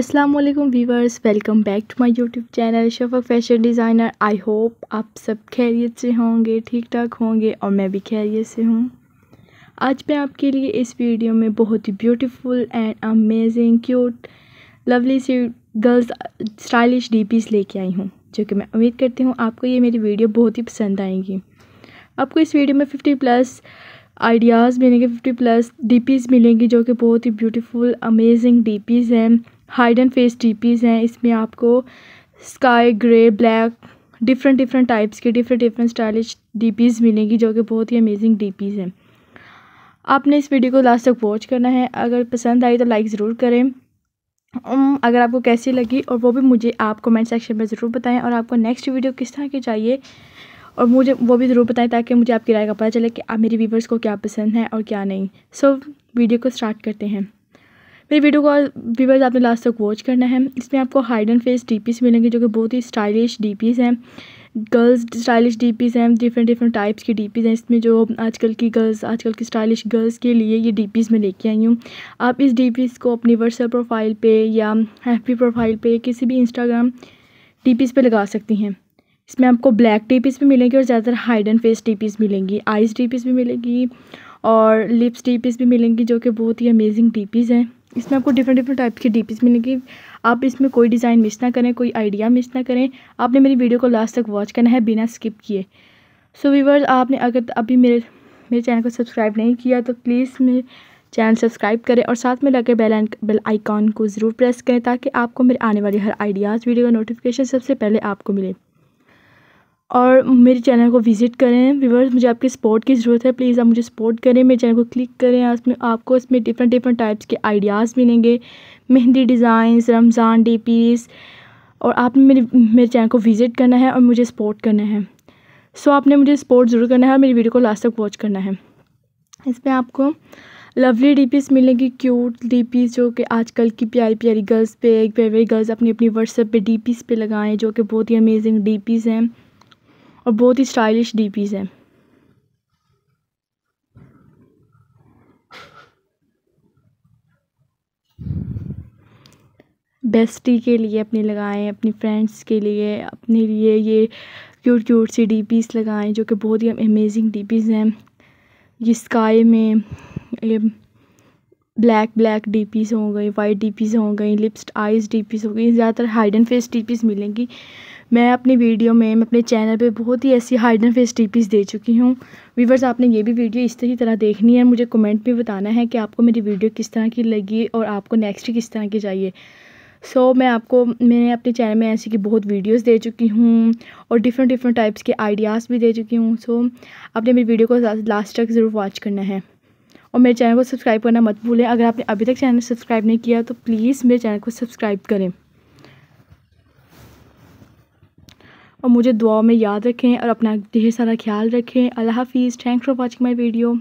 अस्सलाम वालेकुम viewers welcome back to my YouTube channel Shafa fashion designer I hope आप सब खैरियत से होंगे ठीक ठाक होंगे और मैं भी खैरियत से हूँ आज मैं आपके लिए इस वीडियो में बहुत ही beautiful and amazing cute lovely सी गर्ल्स स्टाइलिश डीपीस लेके आई हूँ जो कि मैं उम्मीद करती हूँ आपको ये मेरी वीडियो बहुत ही पसंद आएंगी आपको इस वीडियो में फिफ्टी प्लस आइडियाज़ मिलेंगे फिफ्टी प्लस डीपीज़ मिलेंगी जो कि बहुत ही ब्यूटीफुल अमेजिंग डीपीज़ हैं हाइड एंड फेस डीपीज़ हैं इसमें आपको sky grey black different different types के डिफरेंट डिफरेंट स्टाइलिश डीपीज़ मिलेंगी जो कि बहुत ही अमेजिंग डीपीज़ हैं आपने इस वीडियो को लास्ट तक वॉच करना है अगर पसंद आई तो लाइक ज़रूर करें अगर आपको कैसी लगी और वो भी मुझे आप कमेंट सेक्शन में ज़रूर बताएं और आपको नेक्स्ट वीडियो किस तरह की चाहिए और मुझे वो भी ज़रूर बताएं ताकि मुझे आपकी राय का पता चले कि आप मेरे व्यूवर्स को क्या पसंद है और क्या नहीं सो so, वीडियो को स्टार्ट करते हैं मेरी वीडियो को व्यूवर्स आपने लास्ट तक वॉच करना है इसमें आपको हाइड एंड फेस डी मिलेंगे जो कि बहुत ही स्टाइलिश डी हैं गर्ल्स स्टाइलिश डी हैं डिफरेंट डिफरेंट टाइप्स की डी हैं इसमें जो आजकल की गर्ल्स आजकल की स्टाइलिश गर्ल्स के लिए ये डी मैं लेके आई हूँ आप इस डी को अपनी व्हाट्सएप प्रोफाइल पे या हैप्पी प्रोफाइल पे किसी भी इंस्टाग्राम डी पे लगा सकती हैं इसमें आपको ब्लैक डी पीस भी मिलेंगी और ज़्यादातर hide and face DPs मिलेंगी आइज डी पीस भी मिलेगी और लिप्स डी पीस भी मिलेंगी जो कि बहुत ही अमेजिंग डी पीस हैं इसमें आपको डिफरेंट डिफरेंट टाइप की डीपीस मिलेगी आप इसमें कोई डिज़ाइन मिस ना करें कोई आइडिया मिस ना करें आपने मेरी वीडियो को लास्ट तक वॉच करना है बिना स्किप किए सो व्यूवर्स आपने अगर अभी मेरे मेरे चैनल को सब्सक्राइब नहीं किया तो प्लीज़ मेरे चैनल सब्सक्राइब करें और साथ में लगे बेल बेल आइकॉन को ज़रूर प्रेस करें ताकि आपको मेरे आने वाली हर आइडियाज़ वीडियो का नोटिफिकेशन सबसे पहले आपको मिले और मेरे चैनल को विज़िट करें व्यूवर्स मुझे आपके सपोर्ट की ज़रूरत है प्लीज़ आप मुझे सपोर्ट करें मेरे चैनल को क्लिक करें उसमें आपको इसमें डिफरेंट डिफरेंट टाइप्स के आइडियाज़ मिलेंगे mehndi designs Ramzan DPs और आपने मेरे मेरे चैनल को विज़िट करना है और मुझे सपोर्ट करना है सो आपने मुझे सपोर्ट ज़रूर करना है और मेरी वीडियो को लास्ट तक वॉच करना है इसमें आपको लवली डी पीस मिलेंगी क्यूट डी पीस जो कि आजकल की प्यारी प्यारी गर्ल्स पे प्यारी गर्ल्स अपनी अपनी व्हाट्सएप पर डी पीस पे लगाएँ जो कि बहुत ही अमेजिंग डी पीस हैं और बहुत ही स्टाइलिश डीपीज़ हैं बेस्टी के लिए अपने लगाएं अपनी फ्रेंड्स के लिए अपने लिए ये क्यूट क्यूट सी डी लगाएं लगाएँ जो कि बहुत ही अमेजिंग डी हैं ये स्काई में ये ब्लैक ब्लैक डी हो गई वाइट डी हो गई लिप्स आइज डी पीस हो गई ज़्यादातर हाइड एंड फेस डी मिलेंगी मैं अपनी वीडियो में मैं अपने चैनल पे बहुत ही ऐसी हाइड एंड फेस डी दे चुकी हूँ वीवर्स आपने ये भी वीडियो इस तरह देखनी है मुझे कमेंट में बताना है कि आपको मेरी वीडियो किस तरह की लगी और आपको नेक्स्ट किस तरह की चाहिए सो so, मैं आपको मैंने अपने चैनल में ऐसी की बहुत वीडियोस दे चुकी हूँ और डिफरेंट डिफरेंट टाइप्स के आइडियाज़ भी दे चुकी हूँ सो so, आपने मेरी वीडियो को लास्ट तक ज़रूर वॉच करना है और मेरे चैनल को सब्सक्राइब करना मत भूलें अगर आपने अभी तक चैनल सब्सक्राइब नहीं किया तो प्लीज़ मेरे चैनल को सब्सक्राइब करें और मुझे दुआ में याद रखें और अपना ढेर सारा ख्याल रखें अल्लाह हाफिज़ thanks for watching my video